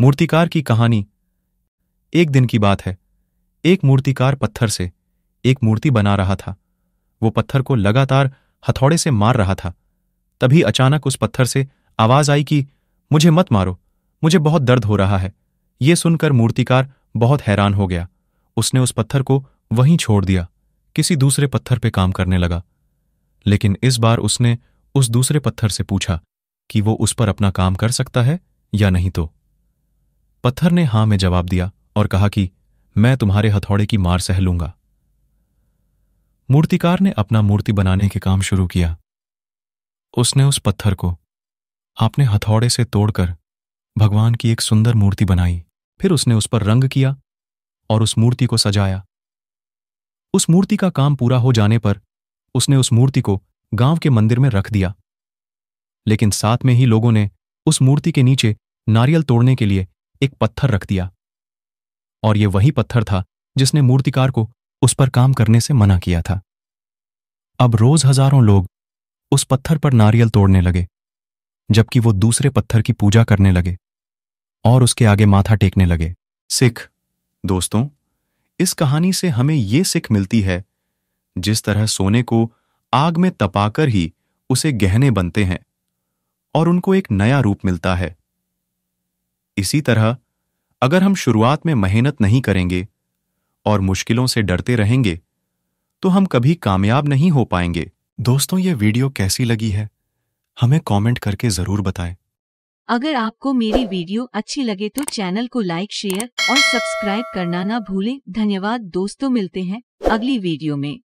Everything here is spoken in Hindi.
मूर्तिकार की कहानी एक दिन की बात है एक मूर्तिकार पत्थर से एक मूर्ति बना रहा था वो पत्थर को लगातार हथौड़े से मार रहा था तभी अचानक उस पत्थर से आवाज आई कि मुझे मत मारो मुझे बहुत दर्द हो रहा है ये सुनकर मूर्तिकार बहुत हैरान हो गया उसने उस पत्थर को वहीं छोड़ दिया किसी दूसरे पत्थर पे काम करने लगा लेकिन इस बार उसने उस दूसरे पत्थर से पूछा कि वो उस पर अपना काम कर सकता है या नहीं तो पत्थर ने हां में जवाब दिया और कहा कि मैं तुम्हारे हथौड़े की मार सह लूंगा मूर्तिकार ने अपना मूर्ति बनाने के काम शुरू किया उसने उस पत्थर को अपने हथौड़े से तोड़कर भगवान की एक सुंदर मूर्ति बनाई फिर उसने उस पर रंग किया और उस मूर्ति को सजाया उस मूर्ति का काम पूरा हो जाने पर उसने उस मूर्ति को गांव के मंदिर में रख दिया लेकिन साथ में ही लोगों ने उस मूर्ति के नीचे नारियल तोड़ने के लिए एक पत्थर रख दिया और ये वही पत्थर था जिसने मूर्तिकार को उस पर काम करने से मना किया था अब रोज हजारों लोग उस पत्थर पर नारियल तोड़ने लगे जबकि वो दूसरे पत्थर की पूजा करने लगे और उसके आगे माथा टेकने लगे सिख दोस्तों इस कहानी से हमें ये सिख मिलती है जिस तरह सोने को आग में तपाकर ही उसे गहने बनते हैं और उनको एक नया रूप मिलता है इसी तरह अगर हम शुरुआत में मेहनत नहीं करेंगे और मुश्किलों से डरते रहेंगे तो हम कभी कामयाब नहीं हो पाएंगे दोस्तों ये वीडियो कैसी लगी है हमें कमेंट करके ज़रूर बताएं। अगर आपको मेरी वीडियो अच्छी लगे तो चैनल को लाइक शेयर और सब्सक्राइब करना ना भूलें धन्यवाद दोस्तों मिलते हैं अगली वीडियो में